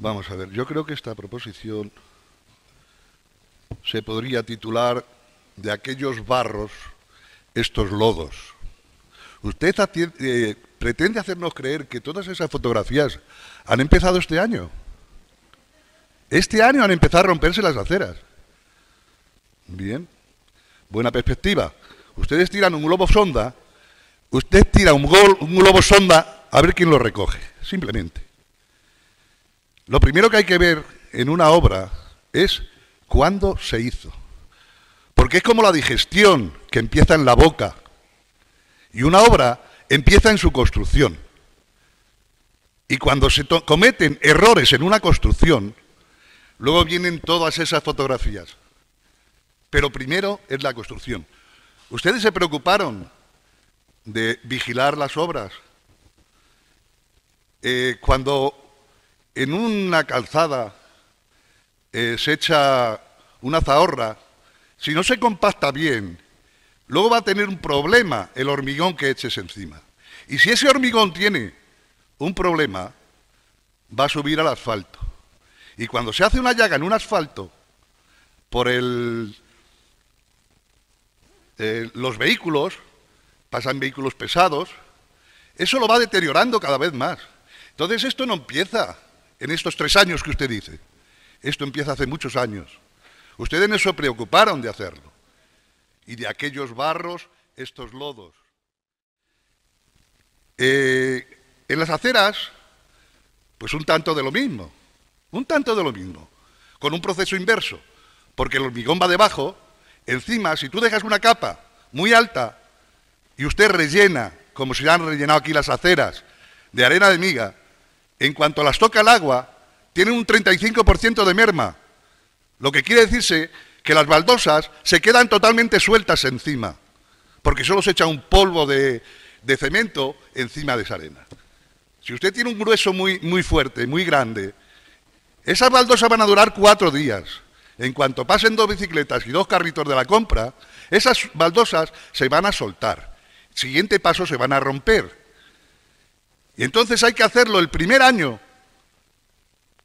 Vamos a ver, yo creo que esta proposición se podría titular de aquellos barros, estos lodos. Usted eh, pretende hacernos creer que todas esas fotografías han empezado este año. Este año han empezado a romperse las aceras. Bien, buena perspectiva. Ustedes tiran un globo sonda, usted tira un, gol, un globo sonda a ver quién lo recoge, simplemente. Lo primero que hay que ver en una obra es cuándo se hizo. Porque es como la digestión que empieza en la boca. Y una obra empieza en su construcción. Y cuando se cometen errores en una construcción, luego vienen todas esas fotografías. Pero primero es la construcción. Ustedes se preocuparon de vigilar las obras. Eh, cuando en una calzada eh, se echa una zahorra, si no se compacta bien, luego va a tener un problema el hormigón que eches encima. Y si ese hormigón tiene un problema, va a subir al asfalto. Y cuando se hace una llaga en un asfalto, por el, eh, los vehículos, pasan vehículos pesados, eso lo va deteriorando cada vez más. Entonces esto no empieza en estos tres años que usted dice. Esto empieza hace muchos años. Ustedes no se preocuparon de hacerlo. Y de aquellos barros, estos lodos. Eh, en las aceras, pues un tanto de lo mismo. Un tanto de lo mismo. Con un proceso inverso. Porque el hormigón va debajo. Encima, si tú dejas una capa muy alta y usted rellena, como se han rellenado aquí las aceras, de arena de miga, en cuanto las toca el agua, tienen un 35% de merma. Lo que quiere decirse que las baldosas se quedan totalmente sueltas encima, porque solo se echa un polvo de, de cemento encima de esa arena. Si usted tiene un grueso muy, muy fuerte, muy grande, esas baldosas van a durar cuatro días. En cuanto pasen dos bicicletas y dos carritos de la compra, esas baldosas se van a soltar. Siguiente paso, se van a romper. Y entonces hay que hacerlo el primer año.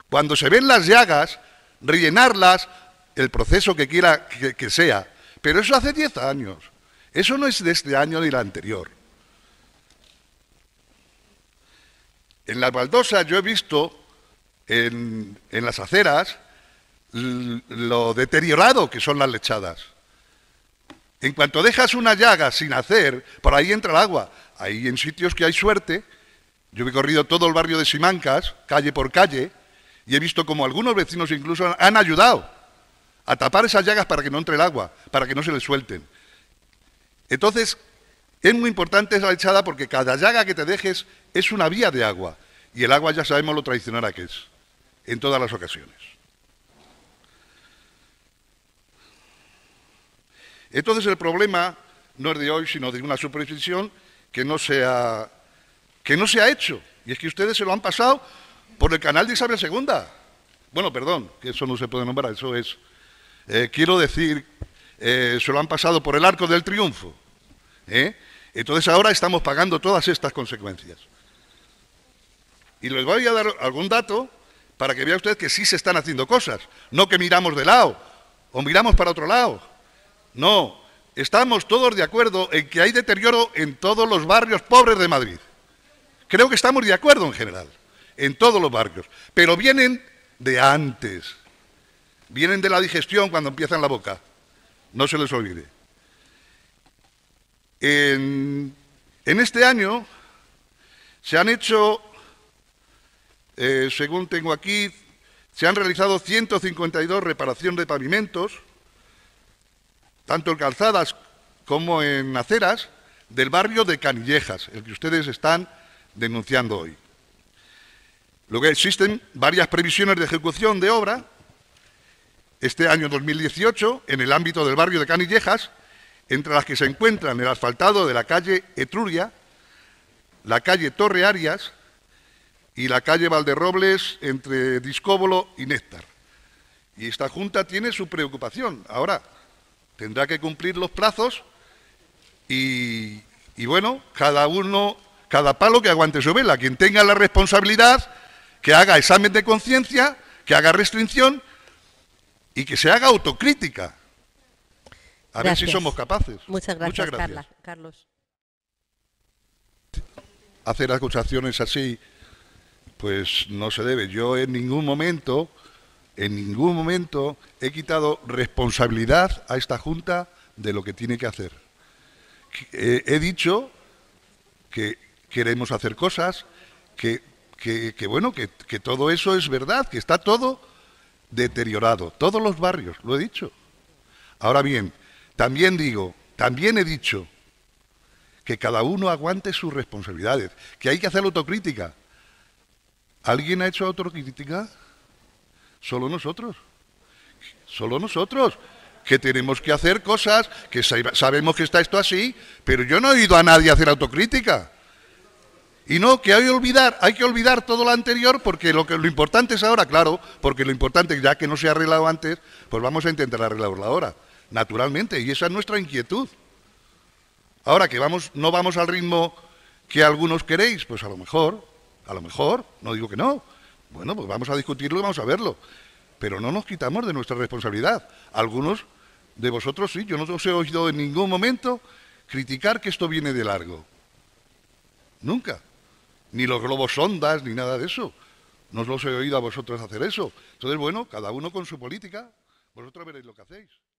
Cuando se ven las llagas, rellenarlas, el proceso que quiera que, sea. Pero eso hace 10 años. Eso no es de este año ni el anterior. En las baldosas yo he visto en, en las aceras lo deteriorado que son las lechadas. En cuanto dejas una llaga sin hacer, por ahí entra el agua. Ahí en sitios que hay suerte, yo he corrido todo el barrio de Simancas, calle por calle, y he visto como algunos vecinos incluso han ayudado a tapar esas llagas para que no entre el agua, para que no se les suelten. Entonces, es muy importante esa echada porque cada llaga que te dejes es una vía de agua, y el agua ya sabemos lo tradicional que es, en todas las ocasiones. Entonces el problema no es de hoy, sino de una superstición que no sea que no se ha hecho. Y es que ustedes se lo han pasado por el canal de Isabel II. Bueno, perdón, que eso no se puede nombrar, eso es. Eh, quiero decir, eh, se lo han pasado por el arco del triunfo. ¿eh? Entonces ahora estamos pagando todas estas consecuencias. Y les voy a dar algún dato para que vea usted que sí se están haciendo cosas, no que miramos de lado o miramos para otro lado. No, estamos todos de acuerdo en que hay deterioro en todos los barrios pobres de Madrid. Creo que estamos de acuerdo en general, en todos los barrios, pero vienen de antes, vienen de la digestión cuando empiezan la boca, no se les olvide. En, este año se han hecho, eh, según tengo aquí, se han realizado 152 reparaciones de pavimentos, tanto en calzadas como en aceras, del barrio de Canillejas, el que ustedes están denunciando hoy. que existen varias previsiones de ejecución de obra. Este año 2018, en el ámbito del barrio de Canillejas, entre las que se encuentran el asfaltado de la calle Etruria, la calle Torre Arias y la calle Valderrobles entre Discóbolo y Néctar. Y esta Junta tiene su preocupación. Ahora, tendrá que cumplir los plazos y, y bueno, cada uno cada palo que aguante su vela. Quien tenga la responsabilidad, que haga examen de conciencia, que haga restricción y que se haga autocrítica. A ver si somos capaces. Muchas gracias, Carlos. Hacer acusaciones así, pues no se debe. Yo en ningún momento, en ningún momento he quitado responsabilidad a esta Junta de lo que tiene que hacer. Eh, he dicho que queremos hacer cosas, que, bueno, que, todo eso es verdad, que está todo deteriorado, todos los barrios, lo he dicho. Ahora bien, también digo, también he dicho que cada uno aguante sus responsabilidades, que hay que hacer autocrítica. ¿Alguien ha hecho autocrítica? Solo nosotros. Solo nosotros. Que tenemos que hacer cosas, que sabemos que está esto así, pero yo no he oído a nadie hacer autocrítica. Y no, que hay que olvidar, hay que olvidar todo lo anterior porque lo, que, lo importante es ahora, claro, porque lo importante, ya que no se ha arreglado antes, pues vamos a intentar arreglarlo ahora, naturalmente, y esa es nuestra inquietud. Ahora que vamos, no vamos al ritmo que algunos queréis, pues a lo mejor, a lo mejor, no digo que no, bueno, pues vamos a discutirlo y vamos a verlo, pero no nos quitamos de nuestra responsabilidad. Algunos de vosotros sí, yo no os he oído en ningún momento criticar que esto viene de largo, nunca ni los globos sondas, ni nada de eso. No os los he oído a vosotros hacer eso. Entonces, bueno, cada uno con su política. Vosotros veréis lo que hacéis.